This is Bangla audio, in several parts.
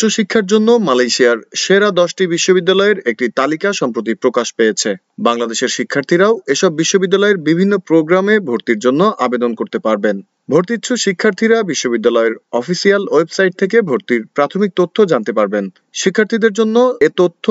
উচ্চশিক্ষার জন্য মালয়েশিয়ার সেরা দশটি বিশ্ববিদ্যালয়ের একটি তালিকা সম্প্রতি প্রকাশ পেয়েছে বাংলাদেশের শিক্ষার্থীরাও এসব বিশ্ববিদ্যালয়ের বিভিন্ন প্রোগ্রামে ভর্তির জন্য আবেদন করতে পারবেন ভর্তিচ্ছু শিক্ষার্থীরা বিশ্ববিদ্যালয়ের অফিসিয়াল ওয়েবসাইট থেকে ভর্তির প্রাথমিক তথ্য জানতে পারবেন শিক্ষার্থীদের জন্য এ তথ্য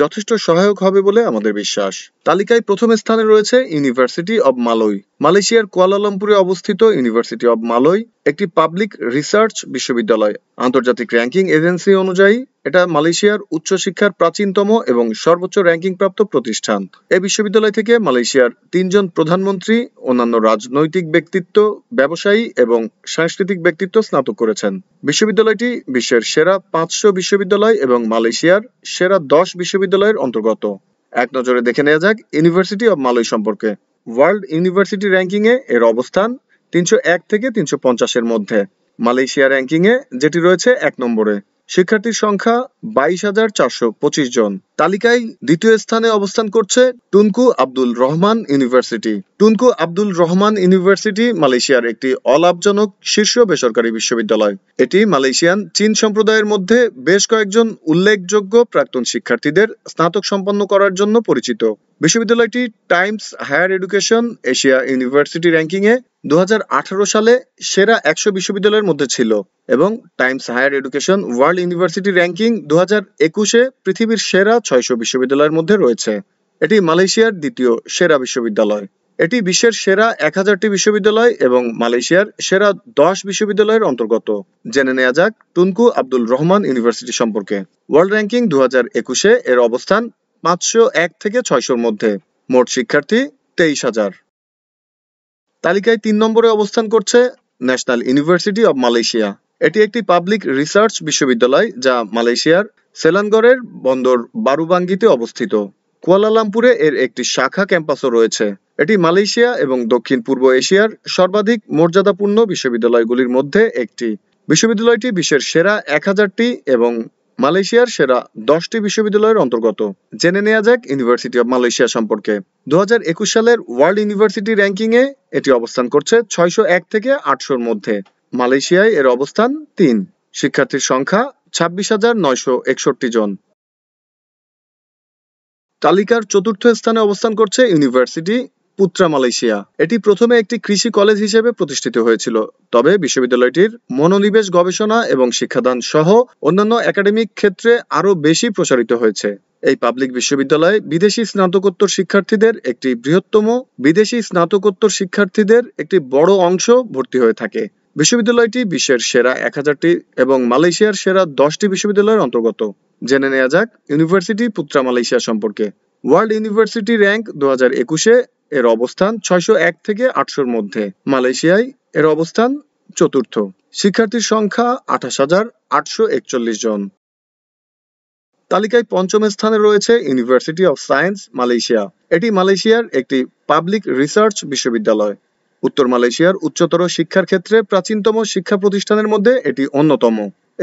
যথেষ্ট সহায়ক হবে বলে আমাদের বিশ্বাস তালিকায় প্রথম স্থানে রয়েছে ইউনিভার্সিটি অব মালয় মালয়েশিয়ার কুয়ালালামপুরে অবস্থিত ইউনিভার্সিটি অব মালয় একটি পাবলিক রিসার্চ বিশ্ববিদ্যালয় আন্তর্জাতিক র্যাঙ্কিং এজেন্সি অনুযায়ী এটা মালয়েশিয়ার উচ্চশিক্ষার প্রাচীনতম এবং সর্বোচ্চ র্যাঙ্কিং প্রাপ্ত প্রতিষ্ঠান এই বিশ্ববিদ্যালয় থেকে মালয়েশিয়ার তিনজন প্রধানমন্ত্রী অন্যান্য রাজনৈতিক ব্যক্তিত্ব ব্যবসায়ী এবং সাংস্কৃতিক ব্যক্তিত্ব স্নাতক করেছেন বিশ্ববিদ্যালয়টি বিশ্বের সেরা পাঁচশো বিশ্ববিদ্যালয় এবং মালয়েশিয়ার সেরা দশ বিশ্ববিদ্যালয়ের অন্তর্গত এক নজরে দেখে নেওয়া যাক ইউনিভার্সিটি অব মালয় সম্পর্কে ওয়ার্ল্ড ইউনিভার্সিটি র্যাঙ্কিংয়ে এর অবস্থান তিনশো এক থেকে তিনশো পঞ্চাশের মধ্যে মালয়েশিয়া র্যাঙ্কিং এ যেটি রয়েছে এক নম্বরে শিক্ষার্থীর সংখ্যা বাইশ হাজার চারশো পঁচিশ জন তালিকায় দ্বিতীয় স্থানে অবস্থান করছে Tunku Abdul Rahman University Tunku Abdul Rahman University মালয়েশিয়ার একটি অলাভজনক শীর্ষ বেসরকারি বিশ্ববিদ্যালয় এটি মালয়েশিয়ান চীন সম্প্রদায়ের মধ্যে বেশ কয়েকজন উল্লেখযোগ্য প্রাক্তন শিক্ষার্থীদের স্নাতক সম্পন্ন করার জন্য পরিচিত বিশ্ববিদ্যালয়টি Times Higher Education Asia University ranking এ দু সালে সেরা একশো বিশ্ববিদ্যালয়ের মধ্যে ছিল এবং Times Higher Education World University ranking দু একুশে পৃথিবীর সেরা ছয়শো বিশ্ববিদ্যালয়ের মধ্যে রয়েছে এটি মালয়েশিয়ার দ্বিতীয় সেরা বিশ্ববিদ্যালয় এটি বিশ্বের সেরা এক হাজারটি বিশ্ববিদ্যালয় এবং মালয়েশিয়ার সেরা দশ বিশ্ববিদ্যালয়ের অন্তর্গত জেনে নেওয়া যাক টুনকু আব্দুল রহমান ইউনিভার্সিটি সম্পর্কে ওয়ার্ল্ড র্যাঙ্কিং দু হাজার একুশে এর অবস্থান পাঁচশো এক থেকে ছয়শোর মধ্যে মোট শিক্ষার্থী তেইশ হাজার তালিকায় তিন নম্বরে অবস্থান করছে ন্যাশনাল ইউনিভার্সিটি অব মালয়েশিয়া এটি একটি পাবলিক রিসার্চ বিশ্ববিদ্যালয় যা মালয়েশিয়ার সেলানগরের বন্দর বারুবাঙ্গিতে অবস্থিত কুয়ালালামপুরে এর একটি শাখা ক্যাম্পাসও রয়েছে এটি মালয়েশিয়া এবং দক্ষিণ পূর্ব এশিয়ার সর্বাধিক মর্যাদাপূর্ণ বিশ্ববিদ্যালয়গুলির মধ্যে একটি বিশ্ববিদ্যালয়টি বিশ্বের সেরা এক হাজারটি এবং মালয়েশিয়ার সেরা দশটি বিশ্ববিদ্যালয়ের অন্তর্গত জেনে নেওয়া যাক ইউনিভার্সিটি অব মালয়েশিয়া সম্পর্কে দু সালের ওয়ার্ল্ড ইউনিভার্সিটি র্যাঙ্কিংয়ে এটি অবস্থান করছে ছয়শো এক থেকে আটশোর মধ্যে মালয়েশিয়ায় এর অবস্থান তিন শিক্ষার্থীর সংখ্যা ছাব্বিশ হাজার নয়শো একষট্টি জন তালিকার চতুর্থ স্থানে অবস্থান করছে ইউনিভার্সিটি পুত্রা মালয়েশিয়া এটি প্রথমে একটি কৃষি কলেজ হিসেবে প্রতিষ্ঠিত হয়েছিল তবে বিশ্ববিদ্যালয়টির মনোনিবেশ গবেষণা এবং শিক্ষাদান সহ অন্যান্য একাডেমিক ক্ষেত্রে আরও বেশি প্রসারিত হয়েছে এই পাবলিক বিশ্ববিদ্যালয়ে বিদেশি স্নাতকোত্তর শিক্ষার্থীদের একটি বৃহত্তম বিদেশি স্নাতকোত্তর শিক্ষার্থীদের একটি বড় অংশ ভর্তি হয়ে থাকে বিশ্ববিদ্যালয়টি বিশ্বের সেরা এক হাজারটি এবং মালয়েশিয়ার সেরা দশটি বিশ্ববিদ্যালয়ের অন্তর্গত জেনে নেওয়া যাক ইউনিভার্সিটি পুত্রা মালয়েশিয়া সম্পর্কে ওয়ার্ল্ড ইউনিভার্সিটি র্যাঙ্ক দু হাজার একুশে এর অবস্থান ছয়শো এক থেকে আটশোর মধ্যে মালয়েশিয়ায় এর অবস্থান চতুর্থ শিক্ষার্থীর সংখ্যা আঠাশ হাজার আটশো একচল্লিশ জন তালিকায় পঞ্চম স্থানে রয়েছে ইউনিভার্সিটি অফ সায়েন্স মালয়েশিয়া এটি মালয়েশিয়ার একটি পাবলিক রিসার্চ বিশ্ববিদ্যালয় উত্তর মালয়েশিয়ার উচ্চতর শিক্ষার ক্ষেত্রে প্রাচীনতম শিক্ষা প্রতিষ্ঠানের মধ্যে এটি অন্যতম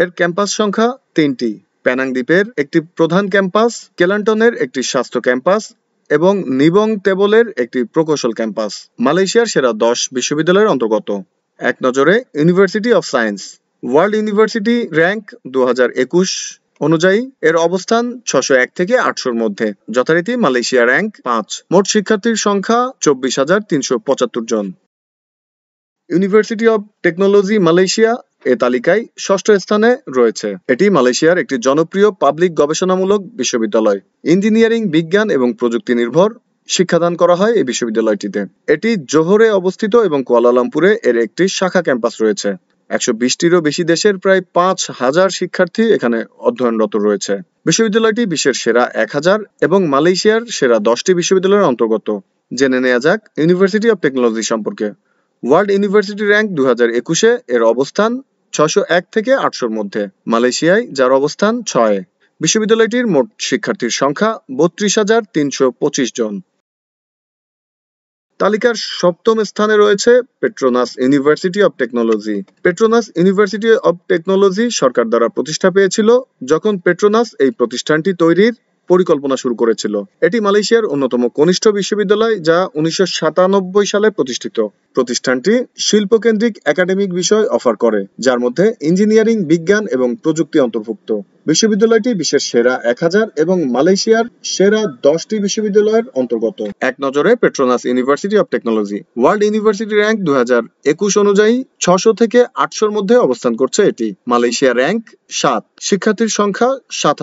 এর ক্যাম্পাস সংখ্যা তিনটি প্যানাং দ্বীপের একটি প্রধান ক্যাম্পাস কেলান্টনের একটি স্বাস্থ্য ক্যাম্পাস এবং নিবং টেবলের একটি প্রকৌশল ক্যাম্পাস মালয়েশিয়ার সেরা দশ বিশ্ববিদ্যালয়ের অন্তর্গত এক নজরে University of Science world university rank দু অনুযায়ী এর অবস্থান ছশো এক থেকে আটশোর মধ্যে যথারীতি মালয়েশিয়া র্যাঙ্ক পাঁচ মোট শিক্ষার্থীর সংখ্যা চব্বিশ হাজার তিনশো পঁচাত্তর জন ইউনিভার্সিটি অব টেকনোলজি মালয়েশিয়া এ তালিকায় ষষ্ঠ স্থানে রয়েছে এটি মালয়েশিয়ার একটি জনপ্রিয় পাবলিক গবেষণামূলক বিশ্ববিদ্যালয় ইঞ্জিনিয়ারিং বিজ্ঞান এবং প্রযুক্তি নির্ভর শিক্ষাদান করা হয় এই বিশ্ববিদ্যালয়টিতে এটি জোহরে অবস্থিত এবং কুয়ালালামপুরে এর একটি শাখা ক্যাম্পাস রয়েছে একশো বিশটিরও বেশি দেশের প্রায় পাঁচ হাজার শিক্ষার্থী এখানে অধ্যয়নরত রয়েছে বিশ্ববিদ্যালয়টি বিশ্বের সেরা এক হাজার এবং মালয়েশিয়ার সেরা দশটি বিশ্ববিদ্যালয়ের অন্তর্গত জেনে নেওয়া যাক ইউনিভার্সিটি অব টেকনোলজি সম্পর্কে ওয়ার্ল্ড ইউনিভার্সিটি র্যাঙ্ক দু হাজার একুশে এর অবস্থান ছশো এক থেকে আটশোর মধ্যে মালয়েশিয়ায় যার অবস্থান ছয় বিশ্ববিদ্যালয়টির মোট শিক্ষার্থীর সংখ্যা বত্রিশ হাজার তিনশো পঁচিশ জন তালিকার সপ্তম স্থানে রয়েছে Petronas University of Technology Petronas University of Technology সরকার দ্বারা প্রতিষ্ঠা পেয়েছিল যখন পেট্রোনাস এই প্রতিষ্ঠানটি তৈরির পরিকল্পনা শুরু করেছিল এটি মালয়েশিয়ার অন্যতম কনিষ্ঠ বিশ্ববিদ্যালয় যা উনিশশো সালে প্রতিষ্ঠিত প্রতিষ্ঠানটি শিল্পকেন্দ্রিক একাডেমিক বিষয় অফার করে যার মধ্যে ইঞ্জিনিয়ারিং বিজ্ঞান এবং প্রযুক্তি অন্তর্ভুক্ত বিশ্ববিদ্যালয়টি বিশ্বের সেরা এক হাজার এবং মালয়েশিয়ার সেরা দশটি বিশ্ববিদ্যালয়ের অন্তর্গত এক নজরে Petronas University of Technology world university rank দু একুশ অনুযায়ী ছশো থেকে আটশোর মধ্যে অবস্থান করছে এটি মালয়েশিয়া র্যাঙ্ক সাত শিক্ষার্থীর সংখ্যা সাত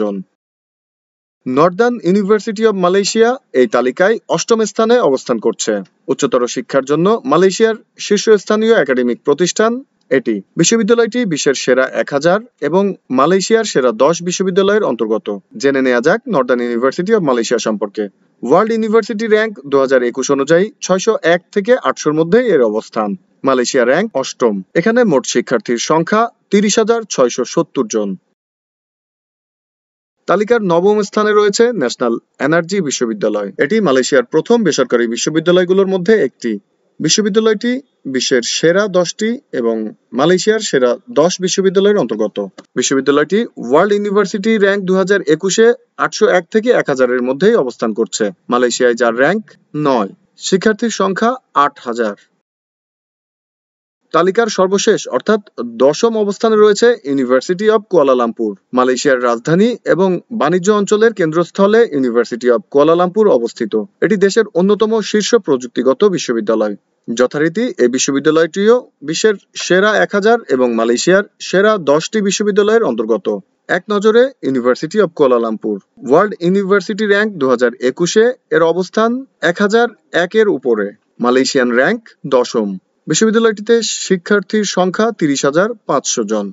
জন নর্দার্ন ইউনিভার্সিটি অব মালয়েশিয়া এই তালিকায় অষ্টম স্থানে অবস্থান করছে। উচ্চতর শিক্ষার জন্য মালয়েশিয়ার শীর্ষস্থানীয় একাডেমিক প্রতিষ্ঠান এটি। বিশ্ববিদ্যালয়টি বিশ্বের সেরা এক হাজার এবং মালয়েশিয়ার সেরা দশ বিশ্ববিদ্যালয়ের অন্তর্গত। জেনে নেওয়া যাক নর্দার্ন ইউনিভার্সিটি অব মালয়েশিয়া সম্পর্কে। ওয়ার্ল্ড ইউনিভার্সিটি র্যাঙ্ক দু অনুযায়ী ছয়শো এক থেকে আটশোর মধ্যে এর অবস্থান। মালয়েশিয়া র্যাঙ্ক অষ্টম। এখানে মোট শিক্ষার্থীর সংখ্যা তিরিশ হাজার ছয়শো সত্তর জন। তালিকার নবম স্থানে রয়েছে ন্যাশনাল এনার্জি বিশ্ববিদ্যালয় এটি মালয়েশিয়ার প্রথম বেসরকারি বিশ্ববিদ্যালয়গুলোর মধ্যে একটি বিশ্ববিদ্যালয়টি বিশ্বের সেরা দশটি এবং মালয়েশিয়ার সেরা দশ বিশ্ববিদ্যালয়ের অন্তর্গত বিশ্ববিদ্যালয়টি ওয়ার্ল্ড ইউনিভার্সিটি র্যাঙ্ক দু হাজার একুশে আটশো এক থেকে এক হাজারের মধ্যেই অবস্থান করছে মালয়েশিয়ায় যার র্যাঙ্ক নয় শিক্ষার্থীর সংখ্যা আট হাজার তালিকার সর্বশেষ অর্থাৎ দশম অবস্থানে রয়েছে ইউনিভার্সিটি অব কুয়ালালামপুর মালয়েশিয়ার রাজধানী এবং বাণিজ্য অঞ্চলের কেন্দ্রস্থলে ইউনিভার্সিটি অব কুয়ালালামপুর অবস্থিত এটি দেশের অন্যতম শীর্ষ প্রযুক্তিগত বিশ্ববিদ্যালয় যথারীতি এই বিশ্ববিদ্যালয়টিও বিশ্বের সেরা এক হাজার এবং মালয়েশিয়ার সেরা দশটি বিশ্ববিদ্যালয়ের অন্তর্গত এক নজরে University of Kuala Lumpur world university rank দু হাজার একুশে এর অবস্থান এক হাজার একের উপরে মালয়েশিয়ান র্যাঙ্ক দশম বিশ্ববিদ্যালয়টিতে শিক্ষার্থীর সংখ্যা তিরিশ হাজার পাঁচশো জন